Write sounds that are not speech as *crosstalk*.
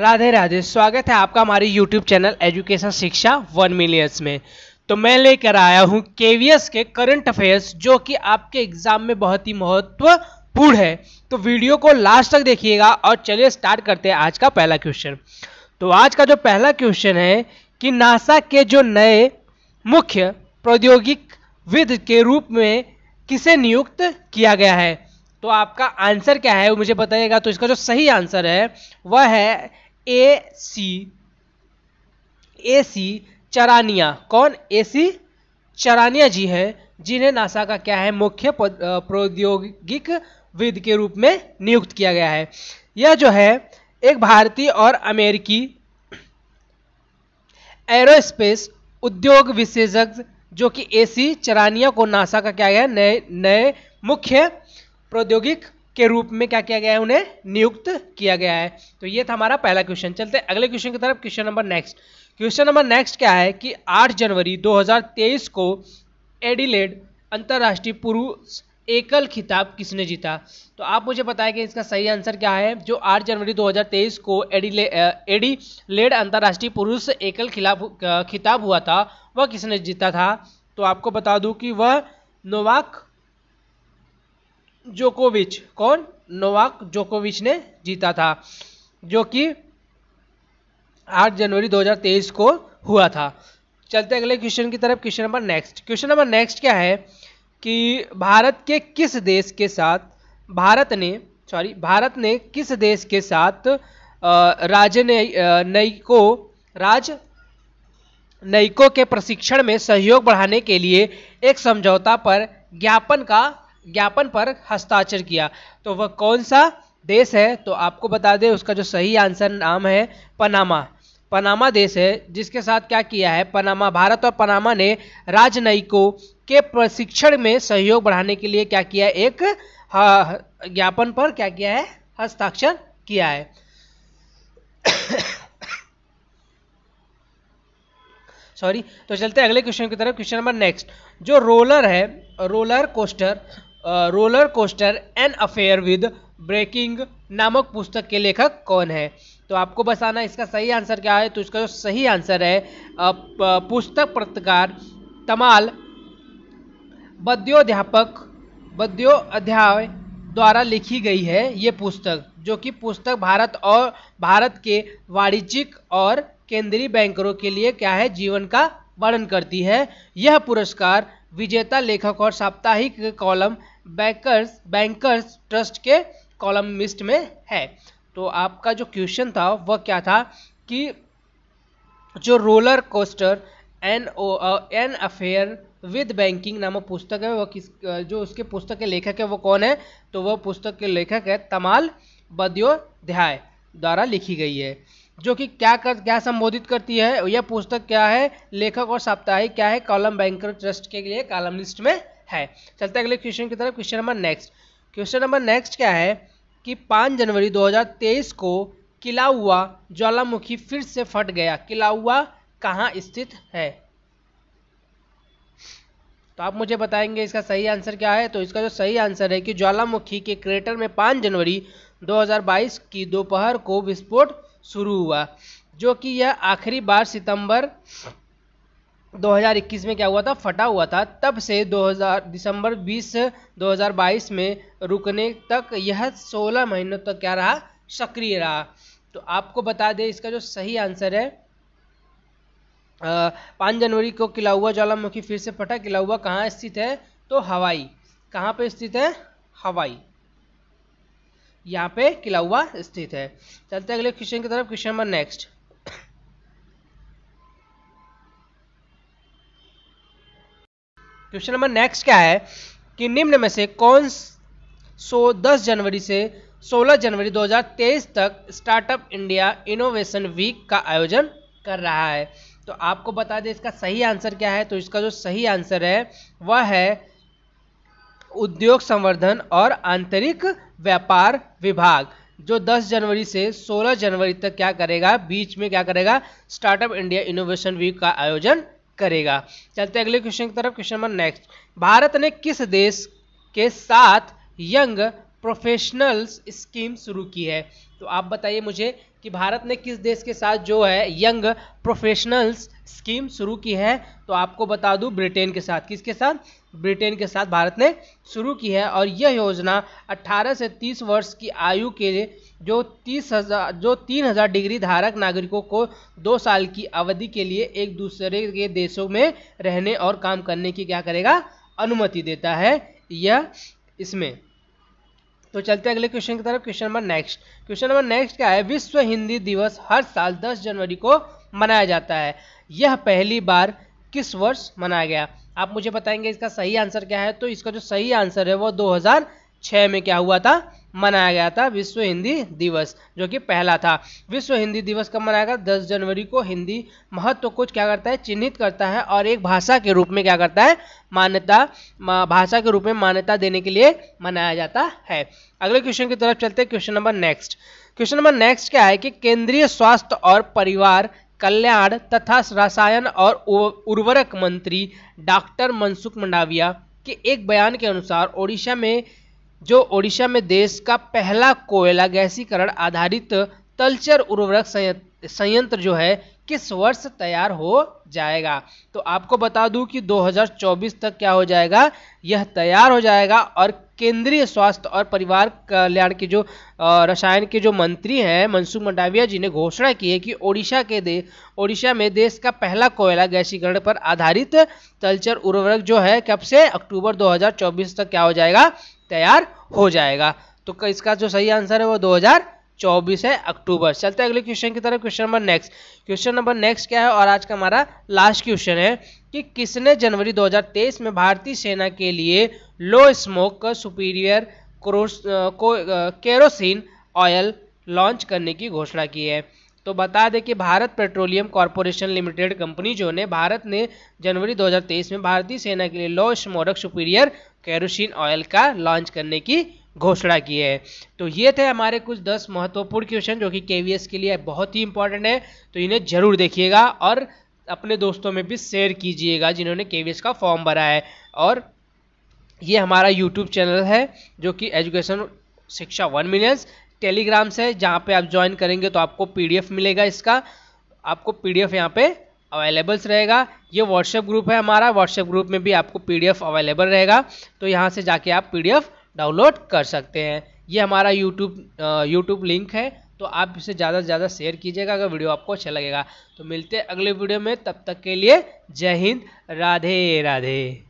राधे राधे स्वागत है आपका हमारी यूट्यूब चैनल एजुकेशन शिक्षा वन मिलियंस में तो मैं लेकर आया हूँ केवीएस के करंट अफेयर्स जो कि आपके एग्जाम में बहुत ही महत्वपूर्ण है तो वीडियो को लास्ट तक देखिएगा और चलिए स्टार्ट करते हैं आज का पहला क्वेश्चन तो आज का जो पहला क्वेश्चन है कि नासा के जो नए मुख्य प्रौद्योगिक विद के रूप में किसे नियुक्त किया गया है तो आपका आंसर क्या है वो मुझे बताइएगा तो इसका जो सही आंसर है वह है ए सी ए सी चरानिया कौन ए सी चरानिया जी हैं जिन्हें नासा का क्या है मुख्य प्रौद्योगिक विद के रूप में नियुक्त किया गया है यह जो है एक भारतीय और अमेरिकी एरोस्पेस उद्योग विशेषज्ञ जो कि एसी चरानिया को नासा का क्या है नए नए मुख्य प्रौद्योगिक के रूप में क्या किया गया है उन्हें नियुक्त किया गया है तो ये था हमारा पहला क्वेश्चन चलते अगले क्वेश्चन की तरफ question number next question number next क्या है कि 8 जनवरी 2023 को एडिलेड अंतर्राष्ट्रीय पुरुष एकल खिताब किसने जीता तो आप मुझे बताएं कि इसका सही आंसर क्या है जो 8 जनवरी 2023 को एडिले एडी लेड अंतर्राष्ट्रीय पुरुष एकल खिलाफ खिताब हुआ था वह किसने जीता था तो आपको बता दूं कि वह नोवाक जोकोविच कौन नोवाक जोकोविच ने जीता था जो कि 8 जनवरी 2023 को हुआ था चलते अगले क्वेश्चन की तरफ question number next question number next क्या है कि भारत के किस देश के साथ भारत ने सॉरी भारत ने किस देश के साथ राजनयिको राज नयिकों के प्रशिक्षण में सहयोग बढ़ाने के लिए एक समझौता पर ज्ञापन का ज्ञापन पर हस्ताक्षर किया तो वह कौन सा देश है तो आपको बता दें उसका जो सही आंसर नाम है पनामा पनामा देश है जिसके साथ क्या किया है पनामा भारत और पनामा ने राजनयिकों के प्रशिक्षण में सहयोग बढ़ाने के लिए क्या किया एक ज्ञापन पर क्या किया है हस्ताक्षर किया है सॉरी *coughs* तो चलते हैं अगले क्वेश्चन की तरफ क्वेश्चन नंबर नेक्स्ट जो रोलर है roller coaster roller coaster an affair with breaking नामक पुस्तक के लेखक कौन है तो आपको बताना इसका सही आंसर क्या है तो इसका जो सही आंसर है पुस्तक पत्रकार तमाल बद्योध्यापक अध्याय द्वारा लिखी गई है ये पुस्तक जो कि पुस्तक भारत और भारत के वाणिज्यिक और केंद्रीय बैंकरों के लिए क्या है जीवन का वर्णन करती है यह पुरस्कार विजेता लेखक और साप्ताहिक कॉलम बैंकर्स बैंकर्स ट्रस्ट के कॉलम मिस्ट में है तो आपका जो क्वेश्चन था वह क्या था कि जो रोलर कोस्टर एन ओ एन अफेयर विद बैंकिंग नामक पुस्तक है वह किस जो उसके पुस्तक के लेखक है वो कौन है तो वह पुस्तक के लेखक है तमाल बद्योध्याय द्वारा लिखी गई है जो कि क्या कर क्या संबोधित करती है यह पुस्तक क्या है लेखक और साप्ताहिक क्या है कॉलम बैंकर ट्रस्ट के लिए कॉलम लिस्ट में है चलते अगले क्वेश्चन की तरफ question number next question number next क्या है कि पाँच जनवरी 2023 को किला हुआ ज्वालामुखी फिर से फट गया किला हुआ कहाँ स्थित है तो आप मुझे बताएंगे इसका सही आंसर क्या है तो इसका जो सही आंसर है कि ज्वालामुखी के क्रेटर में 5 जनवरी 2022 की दोपहर को विस्फोट शुरू हुआ जो कि यह आखिरी बार सितंबर 2021 में क्या हुआ था फटा हुआ था तब से 2000 दिसंबर 20 2022 में रुकने तक यह 16 महीनों तक क्या रहा सक्रिय रहा तो आपको बता दें इसका जो सही आंसर है पाँच जनवरी को किलाउआ ज्वालामुखी फिर से फटा किलाउआ कहाँ स्थित है तो हवाई कहाँ पे स्थित है हवाई यहाँ पे किलाउआ स्थित है चलते अगले क्वेश्चन की तरफ question number next question number next क्या है कि निम्न में से कौन सो 10 जनवरी से 16 जनवरी 2023 तक स्टार्टअप इंडिया इनोवेशन वीक का आयोजन कर रहा है तो आपको बता दें इसका सही आंसर क्या है तो इसका जो सही आंसर है वह है उद्योग संवर्धन और आंतरिक व्यापार विभाग जो 10 जनवरी से 16 जनवरी तक क्या करेगा बीच में क्या करेगा स्टार्टअप इंडिया इनोवेशन वीक का आयोजन करेगा चलते अगले क्वेश्चन की तरफ क्वेश्चन नंबर नेक्स्ट भारत ने किस देश के साथ यंग प्रोफेशनल्स स्कीम शुरू की है तो आप बताइए मुझे कि भारत ने किस देश के साथ जो है यंग प्रोफेशनल्स स्कीम शुरू की है तो आपको बता दूं ब्रिटेन के साथ किसके साथ ब्रिटेन के साथ भारत ने शुरू की है और यह योजना 18 से 30 वर्ष की आयु के जो तीस हज़ार जो तीन हज़ार डिग्री धारक नागरिकों को दो साल की अवधि के लिए एक दूसरे के देशों में रहने और काम करने की क्या करेगा अनुमति देता है यह इसमें तो चलते अगले क्वेश्चन की तरफ question number next question number next क्या है विश्व हिंदी दिवस हर साल 10 जनवरी को मनाया जाता है यह पहली बार किस वर्ष मनाया गया आप मुझे बताएंगे इसका सही आंसर क्या है तो इसका जो सही आंसर है वो 2006 में क्या हुआ था मनाया गया था विश्व हिंदी दिवस जो कि पहला था विश्व हिंदी दिवस कब मनाया गया दस जनवरी को हिंदी महत्व को क्या करता है चिन्हित करता है और एक भाषा के रूप में क्या करता है मान्यता भाषा के रूप में मान्यता देने के लिए मनाया जाता है अगले क्वेश्चन की तरफ चलते हैं question number next question number next क्या है कि केंद्रीय स्वास्थ्य और परिवार कल्याण तथा रसायन और उर्वरक मंत्री डॉक्टर मनसुख मंडाविया के एक बयान के अनुसार ओडिशा में जो ओडिशा में देश का पहला कोयला गैसीकरण आधारित तलचर उर्वरक संयंत्र जो है किस वर्ष तैयार हो जाएगा तो आपको बता दूं कि 2024 तक क्या हो जाएगा यह तैयार हो जाएगा और केंद्रीय स्वास्थ्य और परिवार कल्याण के जो रसायन के जो मंत्री हैं मनसुख मंडाविया जी ने घोषणा की है कि ओडिशा के दे ओडिशा में देश का पहला कोयला गैसीकरण पर आधारित तलचर उर्वरक जो है कब से अक्टूबर 2024 तक क्या हो जाएगा तैयार हो जाएगा तो इसका जो सही आंसर है वो 2024 है अक्टूबर चलते अगले क्वेश्चन की तरफ question number next question number next क्या है और आज का हमारा लास्ट क्वेश्चन है कि किसने जनवरी 2023 में भारतीय सेना के लिए लो स्मोक का सुपीरियर को केरोसिन ऑयल लॉन्च करने की घोषणा की है तो बता दें कि Bharat Petroleum Corporation Limited company जो ने भारत ने जनवरी 2023 में भारतीय सेना के लिए low smoke superior kerosene oil का लॉन्च करने की घोषणा की है तो ये थे हमारे कुछ 10 महत्वपूर्ण क्वेश्चन जो कि केवीएस के लिए बहुत ही इंपॉर्टेंट है तो इन्हें जरूर देखिएगा और अपने दोस्तों में भी शेयर कीजिएगा जिन्होंने के का फॉर्म भरा है और ये हमारा यूट्यूब चैनल है जो कि एजुकेशन शिक्षा वन मिलियंस टेलीग्राम से जहाँ पे आप ज्वाइन करेंगे तो आपको पीडीएफ मिलेगा इसका आपको पीडीएफ यहाँ पर अवेलेबल्स रहेगा ये व्हाट्सएप ग्रुप है हमारा व्हाट्सएप ग्रुप में भी आपको पीडीएफ अवेलेबल रहेगा तो यहाँ से जाके आप पीडीएफ डाउनलोड कर सकते हैं ये हमारा यूट्यूब यूट्यूब लिंक है तो आप इसे ज़्यादा से ज़्यादा शेयर कीजिएगा अगर वीडियो आपको अच्छा लगेगा तो मिलते हैं अगले वीडियो में तब तक के लिए जय हिंद राधे राधे